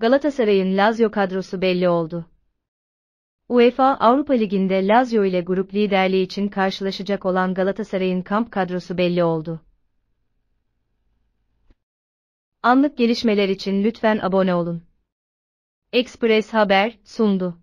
Galatasaray'ın Lazio kadrosu belli oldu. UEFA Avrupa Ligi'nde Lazio ile grup liderliği için karşılaşacak olan Galatasaray'ın kamp kadrosu belli oldu. Anlık gelişmeler için lütfen abone olun. Express Haber sundu.